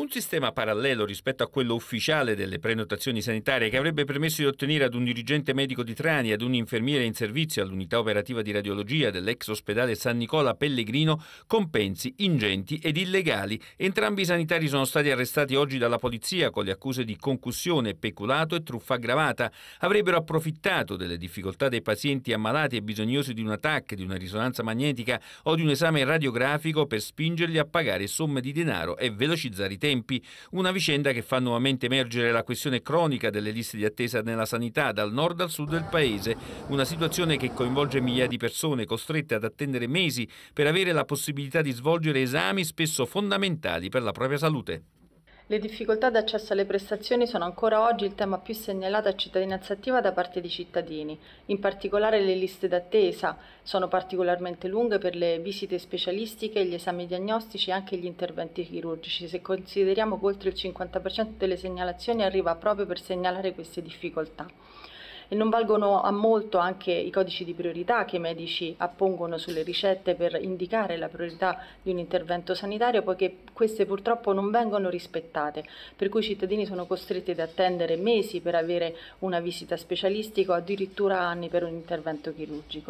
Un sistema parallelo rispetto a quello ufficiale delle prenotazioni sanitarie che avrebbe permesso di ottenere ad un dirigente medico di Trani, e ad un infermiere in servizio all'unità operativa di radiologia dell'ex ospedale San Nicola Pellegrino compensi ingenti ed illegali. Entrambi i sanitari sono stati arrestati oggi dalla polizia con le accuse di concussione, peculato e truffa aggravata. Avrebbero approfittato delle difficoltà dei pazienti ammalati e bisognosi di un attacco, di una risonanza magnetica o di un esame radiografico per spingerli a pagare somme di denaro e velocizzare i tempi tempi, una vicenda che fa nuovamente emergere la questione cronica delle liste di attesa nella sanità dal nord al sud del paese, una situazione che coinvolge migliaia di persone costrette ad attendere mesi per avere la possibilità di svolgere esami spesso fondamentali per la propria salute. Le difficoltà d'accesso alle prestazioni sono ancora oggi il tema più segnalato a cittadinanza attiva da parte dei cittadini. In particolare le liste d'attesa sono particolarmente lunghe per le visite specialistiche, gli esami diagnostici e anche gli interventi chirurgici. Se consideriamo che oltre il 50% delle segnalazioni arriva proprio per segnalare queste difficoltà e non valgono a molto anche i codici di priorità che i medici appongono sulle ricette per indicare la priorità di un intervento sanitario, poiché queste purtroppo non vengono rispettate, per cui i cittadini sono costretti ad attendere mesi per avere una visita specialistica o addirittura anni per un intervento chirurgico.